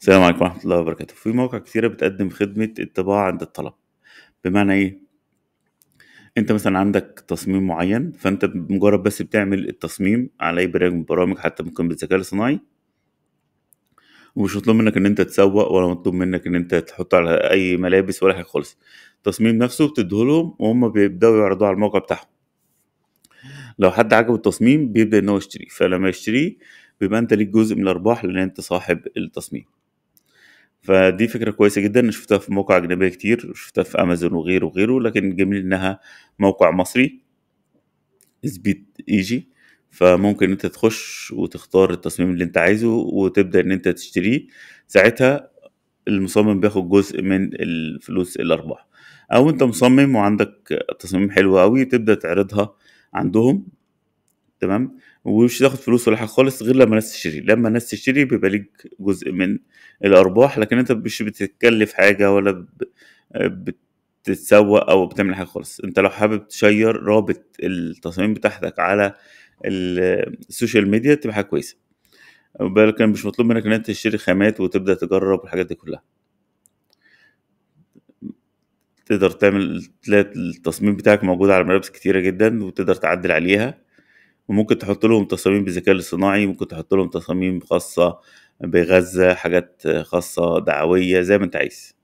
السلام عليكم ورحمة الله وبركاته في مواقع كتيرة بتقدم خدمة الطباعة عند الطلب بمعنى ايه؟ انت مثلا عندك تصميم معين فانت مجرد بس بتعمل التصميم على اي برامج من البرامج حتى ممكن بالذكاء الصناعي ومش مطلوب منك ان انت تسوق ولا مطلوب منك ان انت تحط على اي ملابس ولا حاجة خالص التصميم نفسه بتديهولهم وهم بيبدأوا يعرضوه على الموقع بتاعهم لو حد عجبه التصميم بيبدأ ان هو يشتري فلما يشتريه بيبقى انت ليك جزء من الارباح لان انت صاحب التصميم فدي فكره كويسه جدا انا شفتها في مواقع اجنبيه كتير شفتها في امازون وغيره وغيره لكن الجميل انها موقع مصري سبيد ايجي فممكن انت تخش وتختار التصميم اللي انت عايزه وتبدا ان انت تشتريه ساعتها المصمم بياخد جزء من الفلوس الارباح او انت مصمم وعندك تصميم حلو أوي تبدا تعرضها عندهم تمام ومش تاخد فلوس ولا حاجه خالص غير لما الناس تشتري لما الناس تشتري بيبقى ليك جزء من الارباح لكن انت مش بتتكلف حاجه ولا بتتسوق او بتعمل حاجه خالص انت لو حابب تشير رابط التصاميم بتاعتك على السوشيال ميديا تبقى حاجه كويسه ولكن مش مطلوب منك ان انت تشتري خامات وتبدا تجرب الحاجات دي كلها تقدر تعمل تلاقي التصميم بتاعك موجود على ملابس كتيرة جدا وتقدر تعدل عليها وممكن تحط لهم تصاميم بالذكاء الاصطناعي ممكن تحط لهم تصاميم خاصة بغزة حاجات خاصة دعوية زي ما انت عايز